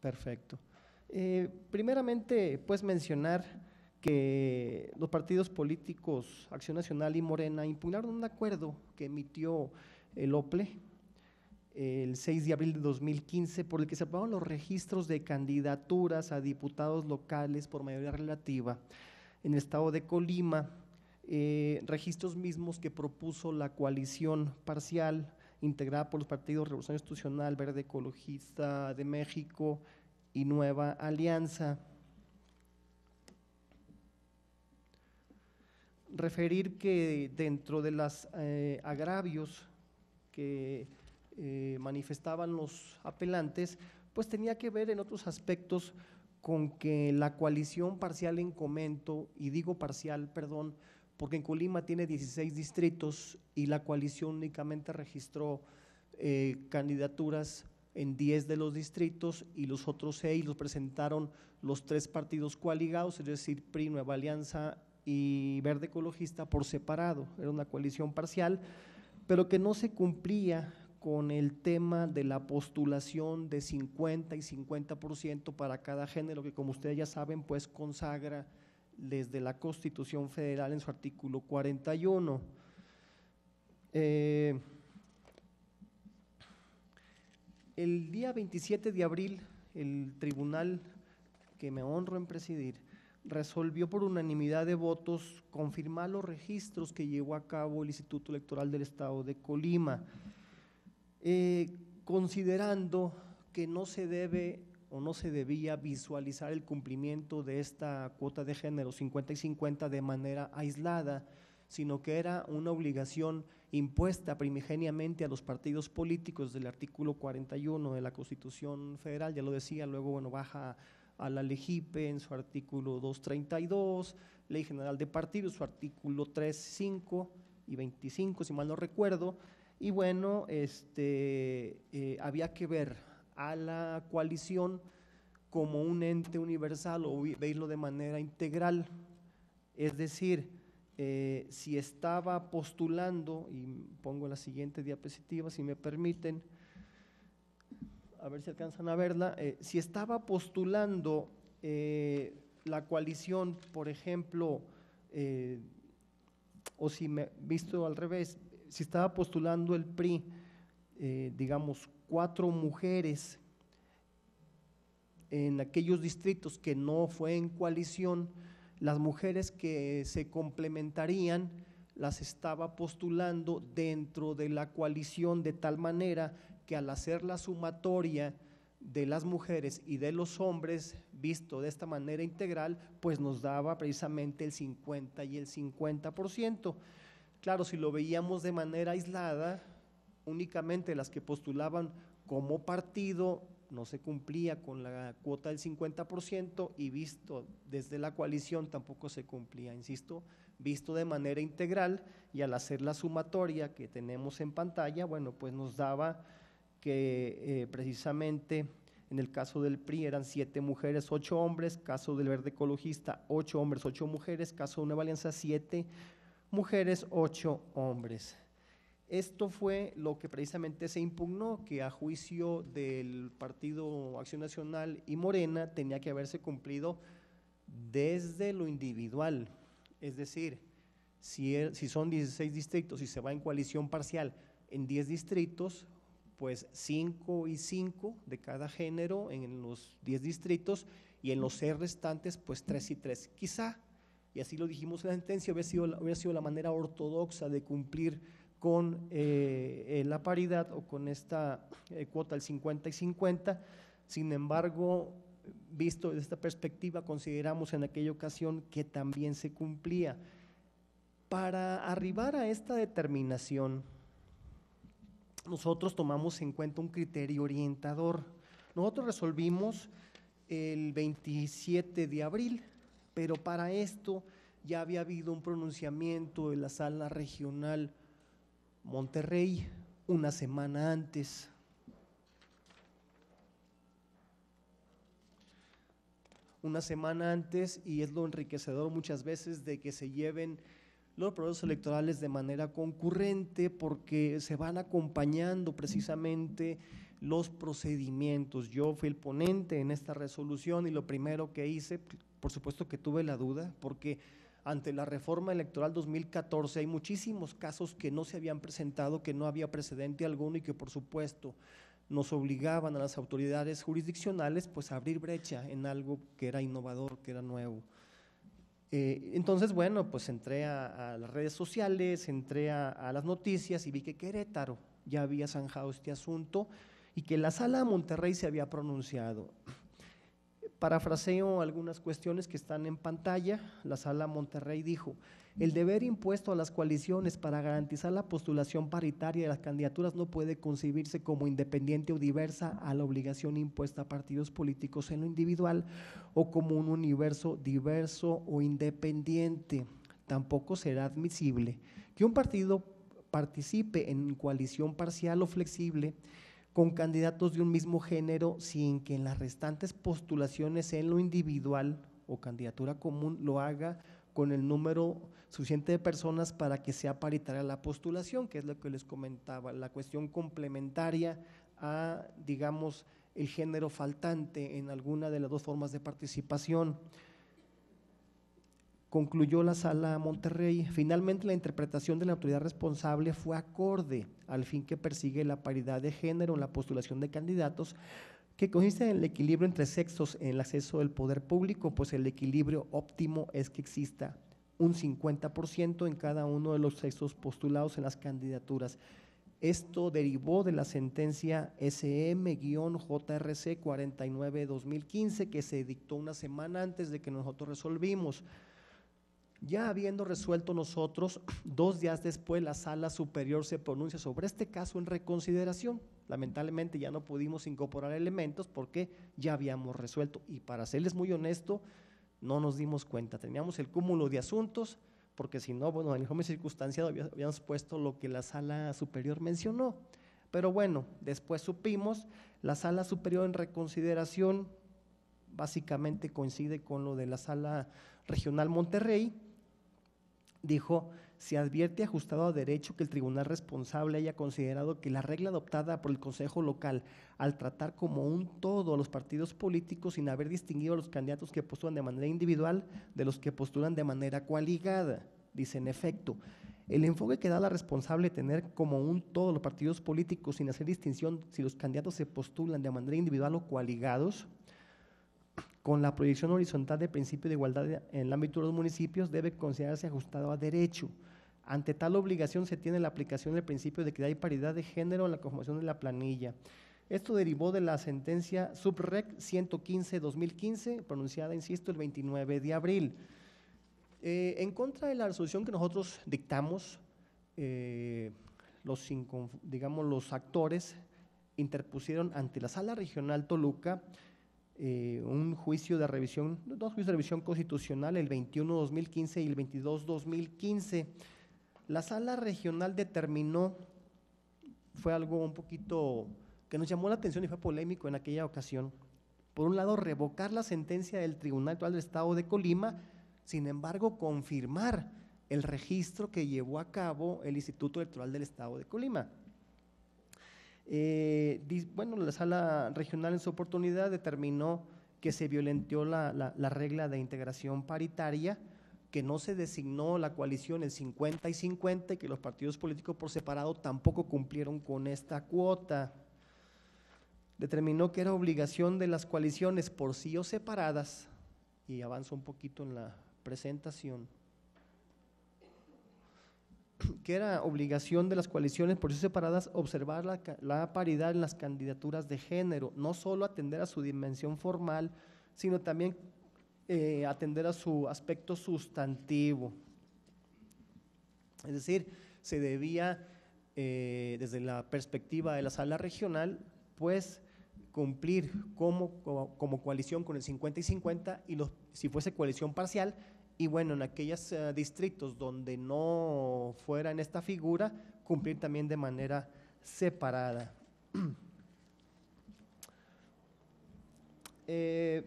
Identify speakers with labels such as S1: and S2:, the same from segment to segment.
S1: Perfecto. Eh, primeramente, pues mencionar que los partidos políticos Acción Nacional y Morena impugnaron un acuerdo que emitió el OPLE el 6 de abril de 2015 por el que se aprobaron los registros de candidaturas a diputados locales por mayoría relativa en el estado de Colima, eh, registros mismos que propuso la coalición parcial integrada por los partidos Revolución Institucional, Verde Ecologista de México y Nueva Alianza. Referir que dentro de los eh, agravios que eh, manifestaban los apelantes, pues tenía que ver en otros aspectos con que la coalición parcial en comento, y digo parcial, perdón, porque en Colima tiene 16 distritos y la coalición únicamente registró eh, candidaturas en 10 de los distritos y los otros 6 los presentaron los tres partidos coaligados, es decir, PRI, Nueva Alianza y Verde Ecologista por separado. Era una coalición parcial, pero que no se cumplía con el tema de la postulación de 50 y 50% para cada género, que como ustedes ya saben, pues consagra desde la Constitución Federal en su artículo 41. Eh, el día 27 de abril, el tribunal que me honro en presidir resolvió por unanimidad de votos confirmar los registros que llevó a cabo el Instituto Electoral del Estado de Colima, eh, considerando que no se debe o no se debía visualizar el cumplimiento de esta cuota de género 50 y 50 de manera aislada, sino que era una obligación impuesta primigeniamente a los partidos políticos del artículo 41 de la Constitución Federal, ya lo decía, luego bueno, baja a la LEGIPE en su artículo 232, Ley General de Partidos, su artículo 3, 5 y 25, si mal no recuerdo, y bueno, este, eh, había que ver, a la coalición como un ente universal o veislo de manera integral. Es decir, eh, si estaba postulando, y pongo la siguiente diapositiva si me permiten, a ver si alcanzan a verla, eh, si estaba postulando eh, la coalición, por ejemplo, o si me visto al revés, si estaba postulando el PRI, digamos, cuatro mujeres en aquellos distritos que no fue en coalición, las mujeres que se complementarían las estaba postulando dentro de la coalición de tal manera que al hacer la sumatoria de las mujeres y de los hombres visto de esta manera integral, pues nos daba precisamente el 50 y el 50%. Claro, si lo veíamos de manera aislada, únicamente las que postulaban como partido no se cumplía con la cuota del 50% y visto desde la coalición tampoco se cumplía, insisto, visto de manera integral y al hacer la sumatoria que tenemos en pantalla, bueno, pues nos daba que eh, precisamente en el caso del PRI eran siete mujeres, ocho hombres, caso del Verde Ecologista, ocho hombres, ocho mujeres, caso de una Alianza, siete mujeres, ocho hombres. Esto fue lo que precisamente se impugnó, que a juicio del Partido Acción Nacional y Morena tenía que haberse cumplido desde lo individual. Es decir, si, er, si son 16 distritos y se va en coalición parcial en 10 distritos, pues 5 y 5 de cada género en los 10 distritos y en los seis restantes, pues 3 y 3. Quizá, y así lo dijimos en la sentencia, sido, hubiera sido la manera ortodoxa de cumplir con eh, eh, la paridad o con esta eh, cuota del 50 y 50. Sin embargo, visto desde esta perspectiva, consideramos en aquella ocasión que también se cumplía. Para arribar a esta determinación, nosotros tomamos en cuenta un criterio orientador. Nosotros resolvimos el 27 de abril, pero para esto ya había habido un pronunciamiento de la sala regional Monterrey una semana antes. Una semana antes, y es lo enriquecedor muchas veces de que se lleven los procesos electorales de manera concurrente porque se van acompañando precisamente los procedimientos. Yo fui el ponente en esta resolución y lo primero que hice, por supuesto que tuve la duda, porque ante la reforma electoral 2014 hay muchísimos casos que no se habían presentado, que no había precedente alguno y que por supuesto nos obligaban a las autoridades jurisdiccionales pues a abrir brecha en algo que era innovador, que era nuevo. Eh, entonces, bueno, pues entré a, las redes sociales, entré a, a, las noticias y vi que Querétaro ya había zanjado este asunto y que la sala de Monterrey se había pronunciado. Parafraseo algunas cuestiones que están en pantalla. La sala Monterrey dijo, el deber impuesto a las coaliciones para garantizar la postulación paritaria de las candidaturas no puede concebirse como independiente o diversa a la obligación impuesta a partidos políticos en lo individual o como un universo diverso o independiente. Tampoco será admisible que un partido participe en coalición parcial o flexible con candidatos de un mismo género sin que en las restantes postulaciones en lo individual o candidatura común lo haga con el número suficiente de personas para que sea paritaria la postulación, que es lo que les comentaba, la cuestión complementaria a, digamos, el género faltante en alguna de las dos formas de participación concluyó la sala Monterrey. Finalmente, la interpretación de la autoridad responsable fue acorde al fin que persigue la paridad de género en la postulación de candidatos que consiste en el equilibrio entre sexos en el acceso del poder público, pues el equilibrio óptimo es que exista un 50% en cada uno de los sexos postulados en las candidaturas. Esto derivó de la sentencia SM-JRC 49-2015 que se dictó una semana antes de que nosotros resolvimos. Ya habiendo resuelto nosotros, dos días después la sala superior se pronuncia sobre este caso en reconsideración. Lamentablemente ya no pudimos incorporar elementos porque ya habíamos resuelto. Y para serles muy honesto, no nos dimos cuenta. Teníamos el cúmulo de asuntos, porque si no, bueno, en el informe circunstanciado habíamos puesto lo que la sala superior mencionó. Pero bueno, después supimos, la sala superior en reconsideración básicamente coincide con lo de la sala regional Monterrey dijo, se advierte ajustado a derecho que el tribunal responsable haya considerado que la regla adoptada por el Consejo Local al tratar como un todo a los partidos políticos sin haber distinguido a los candidatos que postulan de manera individual de los que postulan de manera coaligada. Dice, en efecto, el enfoque que da la responsable tener como un todo los partidos políticos sin hacer distinción si los candidatos se postulan de manera individual o coaligados con la proyección horizontal del principio de igualdad en el ámbito de los municipios debe considerarse ajustado a derecho. Ante tal obligación se tiene la aplicación del principio de equidad y paridad de género en la conformación de la planilla. Esto derivó de la sentencia Subrec 115-2015, pronunciada, insisto, el 29 de abril. Eh, en contra de la resolución que nosotros dictamos, eh, digamos, los actores interpusieron ante la Sala Regional Toluca eh, un juicio de revisión, dos juicios de revisión constitucional, el 21-2015 y el 22-2015. La sala regional determinó, fue algo un poquito que nos llamó la atención y fue polémico en aquella ocasión. Por un lado, revocar la sentencia del Tribunal Electoral del Estado de Colima, sin embargo, confirmar el registro que llevó a cabo el Instituto Electoral del Estado de Colima. Eh, bueno, la sala regional en su oportunidad determinó que se violentó la, la, regla de integración paritaria, que no se designó la coalición en 50 y 50 y que los partidos políticos por separado tampoco cumplieron con esta cuota. Determinó que era obligación de las coaliciones por sí o separadas, y avanzo un poquito en la presentación que era obligación de las coaliciones por eso separadas observar la, paridad en las candidaturas de género, no solo atender a su dimensión formal, sino también eh, atender a su aspecto sustantivo. Es decir, se debía, eh, desde la perspectiva de la sala regional, pues cumplir como, coalición con el 50 y 50 y los, si fuese coalición parcial, y bueno, en aquellos eh, distritos donde no fuera en esta figura, cumplir también de manera separada. Eh,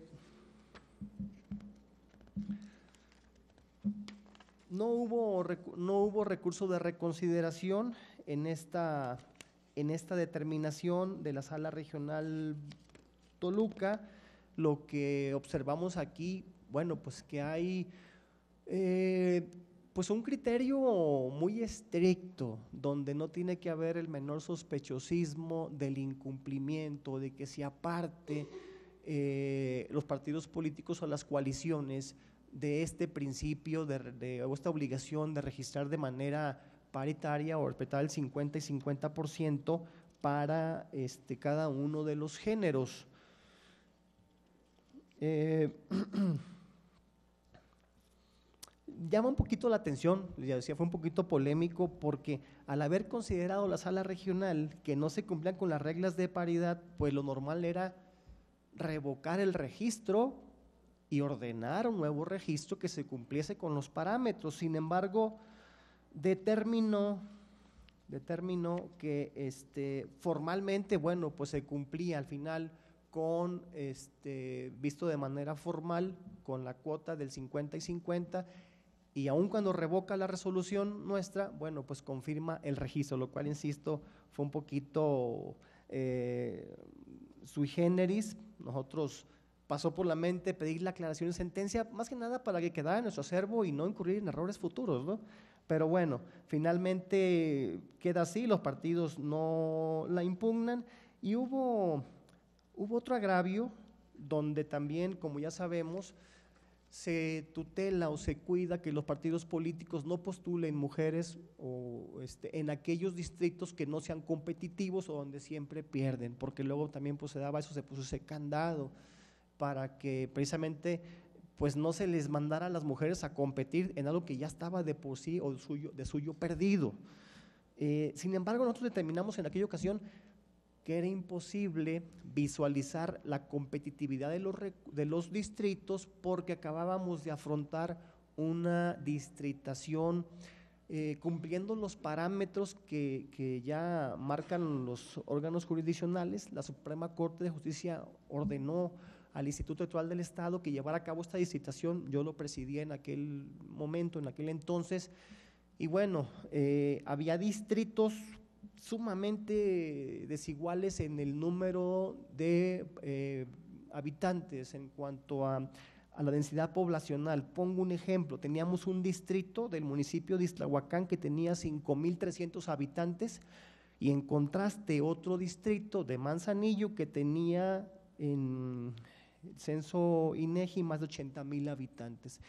S1: no, hubo, no hubo recurso de reconsideración en esta, en esta determinación de la sala regional Toluca. Lo que observamos aquí, bueno, pues que hay eh, pues un criterio muy estricto, donde no tiene que haber el menor sospechosismo del incumplimiento, de que se aparte eh, los partidos políticos o las coaliciones de este principio de, o esta obligación de registrar de manera paritaria o respetar el 50 y 50% para este, cada uno de los géneros. Eh, llama un poquito la atención, pues ya decía, fue un poquito polémico porque al haber considerado la sala regional que no se cumplían con las reglas de paridad, pues lo normal era revocar el registro y ordenar un nuevo registro que se cumpliese con los parámetros. Sin embargo, determinó, determinó que este, formalmente, bueno, pues se cumplía al final con, este, visto de manera formal, con la cuota del 50 y 50 y aun cuando revoca la resolución nuestra, bueno, pues confirma el registro, lo cual, insisto, fue un poquito eh, sui generis. Nosotros pasó por la mente pedir la aclaración y sentencia, más que nada para que quedara en nuestro acervo y no incurrir en errores futuros, ¿no? Pero bueno, finalmente queda así, los partidos no la impugnan y hubo, hubo otro agravio donde también, como ya sabemos, se tutela o se cuida que los partidos políticos no postulen mujeres o este, en aquellos distritos que no sean competitivos o donde siempre pierden, porque luego también pues, se daba eso, se puso ese candado para que precisamente pues no se les mandara a las mujeres a competir en algo que ya estaba de por sí o de suyo, de suyo perdido. Eh, sin embargo, nosotros determinamos en aquella ocasión que era imposible visualizar la competitividad de los, de los distritos porque acabábamos de afrontar una distritación eh, cumpliendo los parámetros que, ya marcan los órganos jurisdiccionales. La Suprema Corte de Justicia ordenó al Instituto Electoral del Estado que llevara a cabo esta distritación. Yo lo presidía en aquel momento, en aquel entonces. Y bueno, eh, había distritos sumamente desiguales en el número de eh, habitantes en cuanto a, la densidad poblacional. Pongo un ejemplo, teníamos un distrito del municipio de Islahuacán que tenía 5.300 habitantes y en contraste otro distrito de Manzanillo que tenía en el censo INEGI más de 80.000 habitantes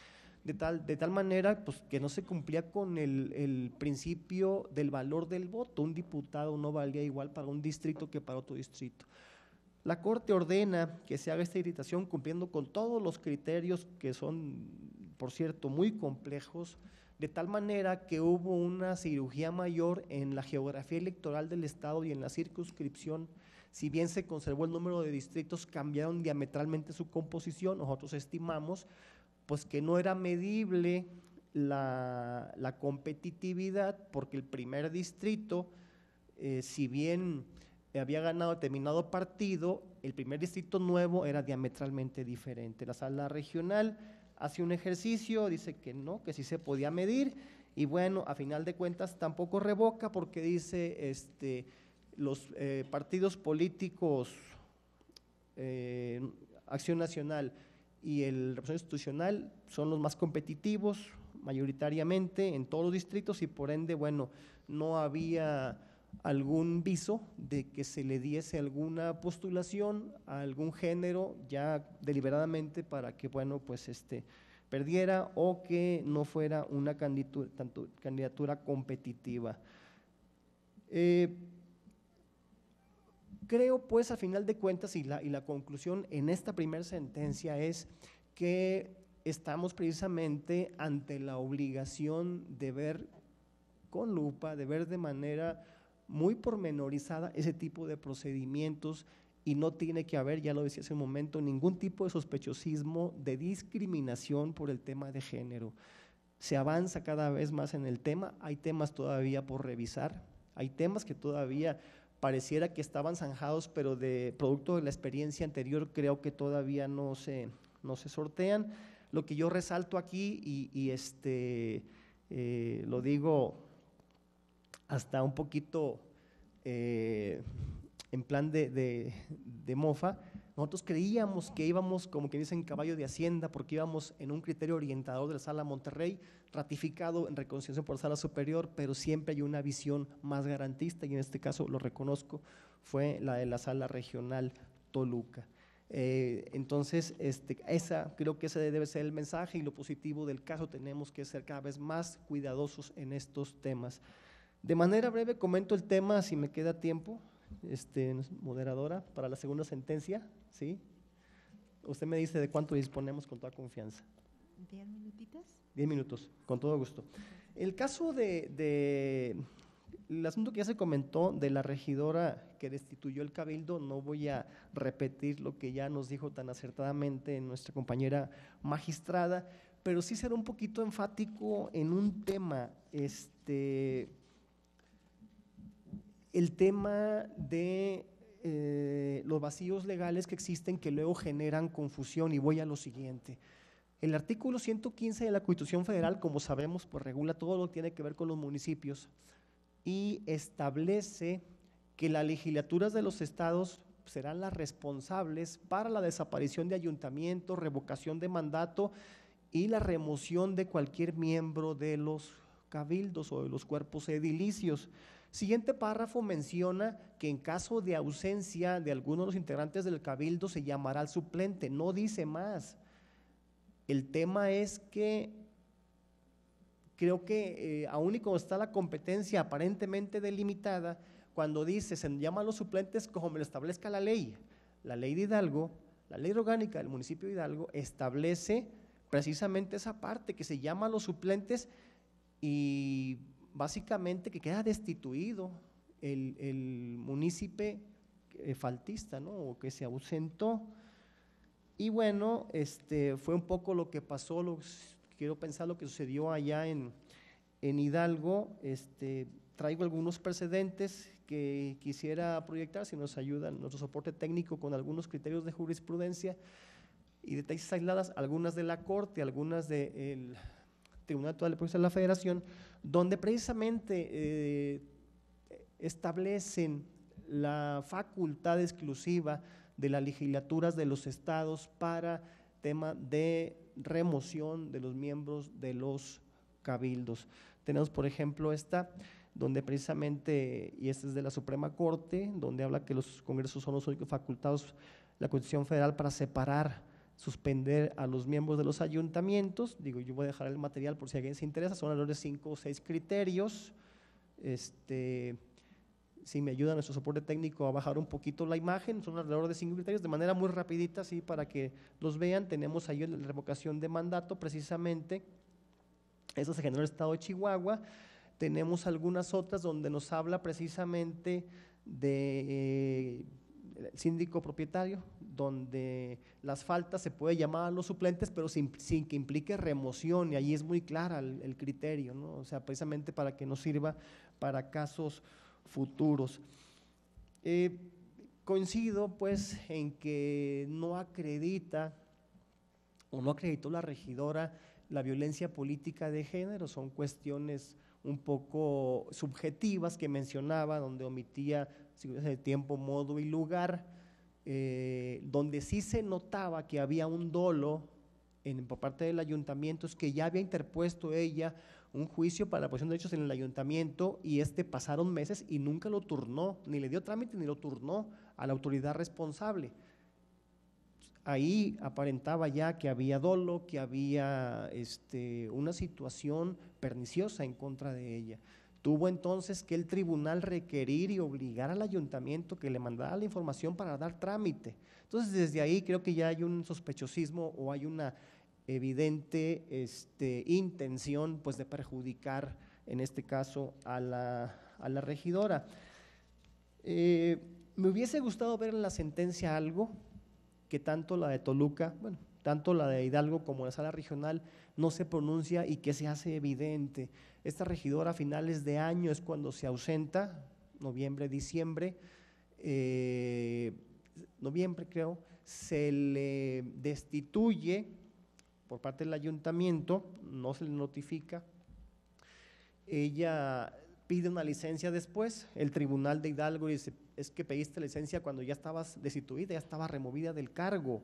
S1: de tal, de tal manera pues, que no se cumplía con el, el, principio del valor del voto. Un diputado no valía igual para un distrito que para otro distrito. La Corte ordena que se haga esta irritación cumpliendo con todos los criterios que son, por cierto, muy complejos, de tal manera que hubo una cirugía mayor en la geografía electoral del Estado y en la circunscripción. Si bien se conservó el número de distritos, cambiaron diametralmente su composición. Nosotros estimamos pues que no era medible la, competitividad, porque el primer distrito, eh, si bien había ganado determinado partido, el primer distrito nuevo era diametralmente diferente. La sala regional hace un ejercicio, dice que no, que sí se podía medir, y bueno, a final de cuentas tampoco revoca porque dice este, los eh, partidos políticos, eh, Acción Nacional, y el representante institucional son los más competitivos mayoritariamente en todos los distritos y por ende, bueno, no había algún viso de que se le diese alguna postulación a algún género ya deliberadamente para que, bueno, pues este perdiera o que no fuera una candidatura, candidatura competitiva. Eh, Creo pues a final de cuentas y la, y la conclusión en esta primera sentencia es que estamos precisamente ante la obligación de ver con lupa, de ver de manera muy pormenorizada ese tipo de procedimientos y no tiene que haber, ya lo decía hace un momento, ningún tipo de sospechosismo, de discriminación por el tema de género. Se avanza cada vez más en el tema, hay temas todavía por revisar, hay temas que todavía pareciera que estaban zanjados, pero de producto de la experiencia anterior creo que todavía no se, sortean. Lo que yo resalto aquí, y, este, eh, lo digo hasta un poquito eh, en plan de mofa, nosotros creíamos que íbamos, como que dicen, caballo de hacienda, porque íbamos en un criterio orientador de la sala Monterrey, ratificado en reconciliación por la sala superior, pero siempre hay una visión más garantista, y en este caso lo reconozco, fue la de la sala regional Toluca. Eh, entonces, este, esa, creo que ese debe ser el mensaje y lo positivo del caso. Tenemos que ser cada vez más cuidadosos en estos temas. De manera breve comento el tema, si me queda tiempo, este, moderadora, para la segunda sentencia. ¿sí? Usted me dice de cuánto disponemos con toda confianza. ¿Diez minutitos? Diez minutos, con todo gusto. El caso de, el asunto que ya se comentó de la regidora que destituyó el cabildo, no voy a repetir lo que ya nos dijo tan acertadamente nuestra compañera magistrada, pero sí será un poquito enfático en un tema, este, el tema de eh, los vacíos legales que existen que luego generan confusión y voy a lo siguiente. El artículo 115 de la Constitución Federal, como sabemos, pues regula todo lo que tiene que ver con los municipios y establece que las legislaturas de los estados serán las responsables para la desaparición de ayuntamientos, revocación de mandato y la remoción de cualquier miembro de los cabildos o de los cuerpos edilicios. Siguiente párrafo menciona que en caso de ausencia de alguno de los integrantes del cabildo se llamará al suplente, no dice más. El tema es que creo que eh, aún y como está la competencia aparentemente delimitada, cuando dice se a los suplentes como me lo establezca la ley, la ley de Hidalgo, la ley orgánica del municipio de Hidalgo establece precisamente esa parte que se llama los suplentes y básicamente que queda destituido el, el eh, faltista, ¿no? O que se ausentó. Y bueno, este, fue un poco lo que pasó, quiero pensar lo que sucedió allá en, Hidalgo. Este, traigo algunos precedentes que quisiera proyectar, si nos ayudan nuestro soporte técnico con algunos criterios de jurisprudencia y de aisladas, algunas de la Corte, algunas de el Tribunal Total de Procesos de la Federación, donde precisamente eh, establecen la facultad exclusiva de las legislaturas de los estados para tema de remoción de los miembros de los cabildos. Tenemos, por ejemplo, esta, donde precisamente, y esta es de la Suprema Corte, donde habla que los congresos son los únicos facultados, la Constitución Federal, para separar suspender a los miembros de los ayuntamientos. Digo, yo voy a dejar el material por si alguien se interesa. Son alrededor de cinco o seis criterios. Este, si me ayuda nuestro soporte técnico a bajar un poquito la imagen, son alrededor de cinco criterios, de manera muy rapidita, así para que los vean. Tenemos ahí la revocación de mandato, precisamente. Eso se generó en el estado de Chihuahua. Tenemos algunas otras donde nos habla precisamente de... Eh, síndico propietario, donde las faltas se puede llamar a los suplentes, pero sin, que implique remoción, y ahí es muy clara el, criterio, ¿no? o sea, precisamente para que no sirva para casos futuros. Eh, coincido pues en que no acredita o no acreditó la regidora la violencia política de género, son cuestiones un poco subjetivas que mencionaba, donde omitía de tiempo, modo y lugar, eh, donde sí se notaba que había un dolo en, por parte del ayuntamiento, es que ya había interpuesto ella un juicio para la posición de hechos en el ayuntamiento y este pasaron meses y nunca lo turnó, ni le dio trámite ni lo turnó a la autoridad responsable. Ahí aparentaba ya que había dolo, que había este, una situación perniciosa en contra de ella. Tuvo entonces que el tribunal requerir y obligar al ayuntamiento que le mandara la información para dar trámite. Entonces, desde ahí creo que ya hay un sospechosismo o hay una evidente este, intención pues, de perjudicar, en este caso, a la, regidora. Eh, me hubiese gustado ver en la sentencia algo que tanto la de Toluca, bueno, tanto la de Hidalgo como la sala regional, no se pronuncia y que se hace evidente. Esta regidora a finales de año es cuando se ausenta, noviembre, diciembre, eh, noviembre creo, se le destituye por parte del ayuntamiento, no se le notifica. Ella pide una licencia después, el tribunal de Hidalgo dice, es que pediste licencia cuando ya estabas destituida, ya estaba removida del cargo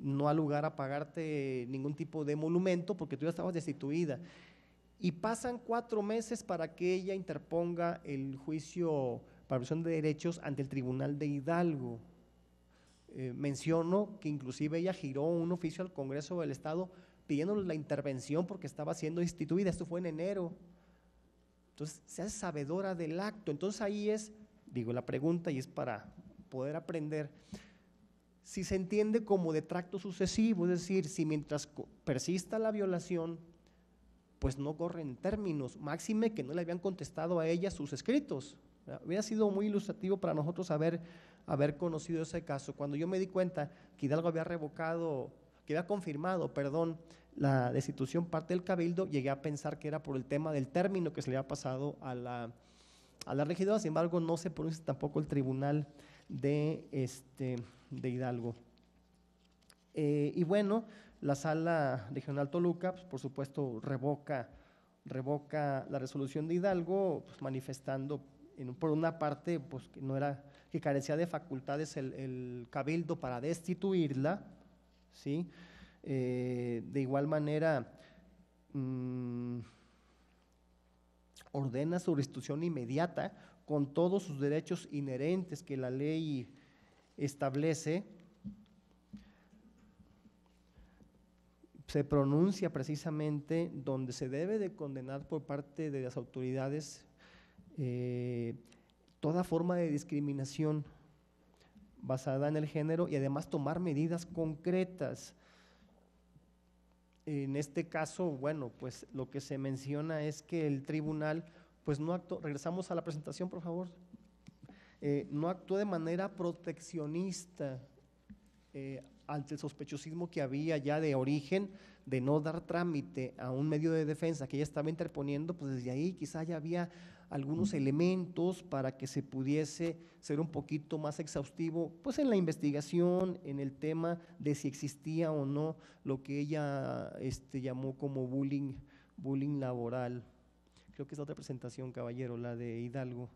S1: no ha lugar a pagarte ningún tipo de monumento porque tú ya estabas destituida. Y pasan cuatro meses para que ella interponga el juicio para violación de derechos ante el Tribunal de Hidalgo. Eh, menciono que inclusive ella giró un oficio al Congreso del Estado pidiéndole la intervención porque estaba siendo instituida. Esto fue en enero. Entonces, se sabedora del acto. Entonces ahí es, digo la pregunta y es para poder aprender si se entiende como de tracto sucesivo, es decir, si mientras persista la violación, pues no corren términos, máxime que no le habían contestado a ella sus escritos. Hubiera sido muy ilustrativo para nosotros haber, haber conocido ese caso. Cuando yo me di cuenta que Hidalgo había revocado, que había confirmado, perdón, la destitución parte del cabildo, llegué a pensar que era por el tema del término que se le había pasado a la, a la regidora, sin embargo no se pronuncia tampoco el tribunal de, este, de Hidalgo. Eh, y bueno, la sala regional Toluca, pues, por supuesto, revoca, revoca la resolución de Hidalgo, pues, manifestando por una parte pues, que, no era, que carecía de facultades el, cabildo para destituirla, ¿sí? Eh, de igual manera, mm, ordena su restitución inmediata con todos sus derechos inherentes que la ley establece, se pronuncia precisamente donde se debe de condenar por parte de las autoridades eh, toda forma de discriminación basada en el género y además tomar medidas concretas. En este caso, bueno, pues lo que se menciona es que el tribunal pues no actuó, regresamos a la presentación por favor, eh, no actuó de manera proteccionista eh, ante el sospechosismo que había ya de origen de no dar trámite a un medio de defensa que ella estaba interponiendo, pues desde ahí quizá ya había algunos elementos para que se pudiese ser un poquito más exhaustivo, pues en la investigación, en el tema de si existía o no lo que ella este, llamó como bullying, bullying laboral creo que es otra presentación, caballero, la de Hidalgo.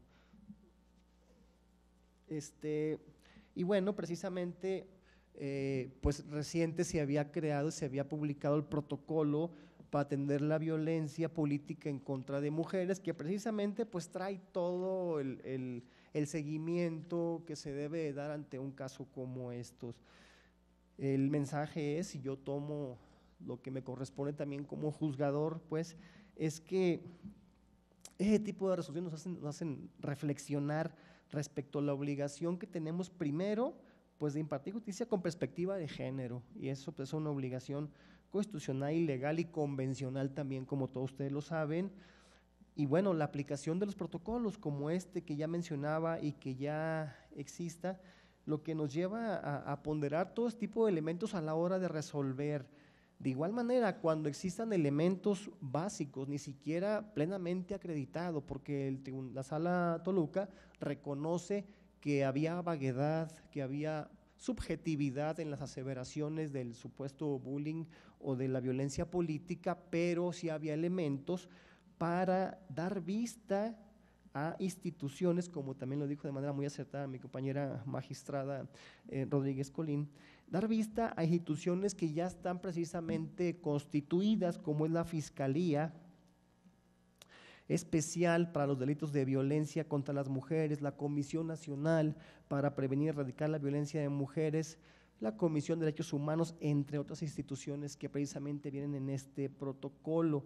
S1: Este, y bueno, precisamente, eh, pues reciente se había creado, se había publicado el protocolo para atender la violencia política en contra de mujeres, que precisamente pues trae todo el, el seguimiento que se debe dar ante un caso como estos. El mensaje es, y yo tomo lo que me corresponde también como juzgador, pues es que ese tipo de resolución nos hacen, nos hacen reflexionar respecto a la obligación que tenemos primero, pues de impartir justicia con perspectiva de género. Y eso pues, es una obligación constitucional y legal y convencional también, como todos ustedes lo saben. Y bueno, la aplicación de los protocolos como este que ya mencionaba y que ya exista, lo que nos lleva a, a ponderar todo este tipo de elementos a la hora de resolver de igual manera, cuando existan elementos básicos, ni siquiera plenamente acreditados, porque la sala Toluca reconoce que había vaguedad, que había subjetividad en las aseveraciones del supuesto bullying o de la violencia política, pero sí había elementos para dar vista a instituciones, como también lo dijo de manera muy acertada mi compañera magistrada eh, Rodríguez Colín, dar vista a instituciones que ya están precisamente constituidas, como es la Fiscalía Especial para los Delitos de Violencia contra las Mujeres, la Comisión Nacional para Prevenir y Erradicar la Violencia de Mujeres, la Comisión de Derechos Humanos, entre otras instituciones que precisamente vienen en este protocolo.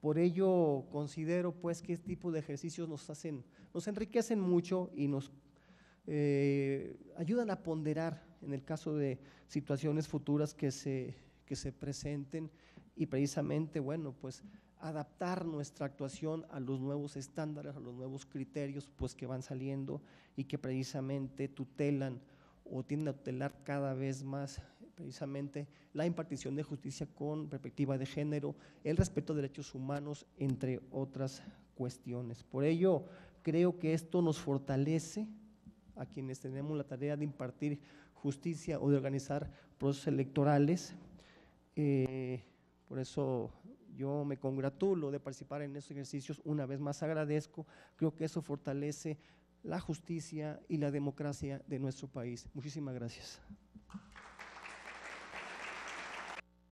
S1: Por ello considero pues que este tipo de ejercicios nos hacen, nos enriquecen mucho y nos eh, ayudan a ponderar en el caso de situaciones futuras que se, que se presenten y precisamente, bueno, pues adaptar nuestra actuación a los nuevos estándares, a los nuevos criterios, pues que van saliendo y que precisamente tutelan o tienden a tutelar cada vez más precisamente la impartición de justicia con perspectiva de género, el respeto a derechos humanos, entre otras cuestiones. Por ello, creo que esto nos fortalece a quienes tenemos la tarea de impartir justicia o de organizar procesos electorales. Eh, por eso yo me congratulo de participar en estos ejercicios, una vez más agradezco, creo que eso fortalece la justicia y la democracia de nuestro país. Muchísimas gracias.